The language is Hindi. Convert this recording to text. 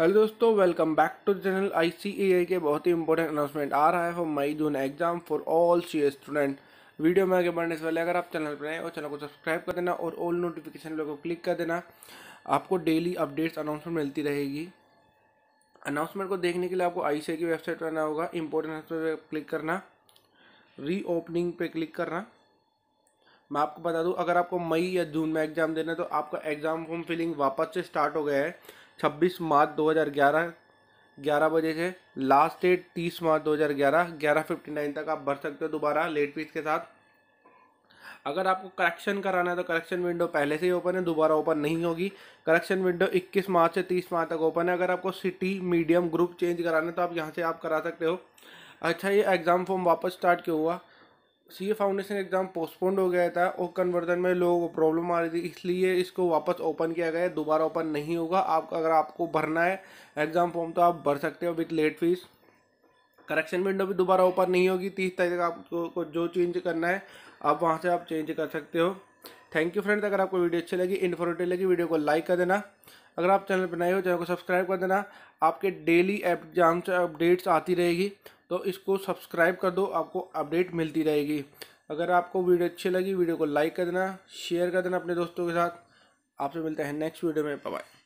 हेलो दोस्तों welcome back to channel I C A के बहुत ही इंपॉर्टेंट अनाउंसमेंट आ रहा है for May June exam for all C student video में आगे बढ़ने से पहले अगर आप चैनल पर नए और चैनल को सब्सक्राइब कर देना और ऑल नोटिफिकेशन लोगों को क्लिक कर देना आपको डेली अपडेट्स अनाउंसमेंट मिलती रहेगी अनाउंसमेंट को देखने के लिए आपको आई की वेबसाइट पर आना होगा अनाउंसमेंट पर क्लिक करना ओपनिंग पे क्लिक करना मैं आपको बता दूँ अगर आपको मई या जून में एग्ज़ाम देना है तो आपका एग्ज़ाम फॉर्म फिलिंग वापस से स्टार्ट हो गया है 26 मार्च 2011 11 बजे से लास्ट डेट 30 मार्च 2011 11:59 तक आप भर सकते हो दोबारा लेट फीस के साथ अगर आपको करेक्शन कराना है तो करेक्शन विंडो पहले से ही ओपन है दोबारा ओपन नहीं होगी करेक्शन विंडो 21 मार्च से 30 मार्च तक ओपन है अगर आपको सिटी मीडियम ग्रुप चेंज कराना है तो आप यहाँ से आप करा सकते हो अच्छा ये एग्ज़ाम फॉर्म वापस स्टार्ट क्यों हुआ C A foundation exam postponed हो गया था और कन्वर्जन में लोगों को प्रॉब्लम आ रही थी इसलिए इसको वापस ओपन किया गया है दोबारा ओपन नहीं होगा आप अगर आपको भरना है एग्ज़ाम फॉर्म तो आप भर सकते हो with late fees correction window भी दोबारा ओपन नहीं होगी तीस तारीख तक आपको जो चेंज करना है आप वहाँ से आप चेंज कर सकते हो थैंक यू फ्रेंड्स अगर आपको वीडियो अच्छी लगी इन्फॉर्मेटिव लगी वीडियो को लाइक कर देना अगर आप चैनल पर नए हो चैनल को सब्सक्राइब कर देना आपके डेली एग्जाम से अपडेट्स आती रहेगी तो इसको सब्सक्राइब कर दो आपको अपडेट मिलती रहेगी अगर आपको वीडियो अच्छी लगी वीडियो को लाइक कर देना शेयर कर देना अपने दोस्तों के साथ आपसे मिलते हैं नेक्स्ट वीडियो में बाय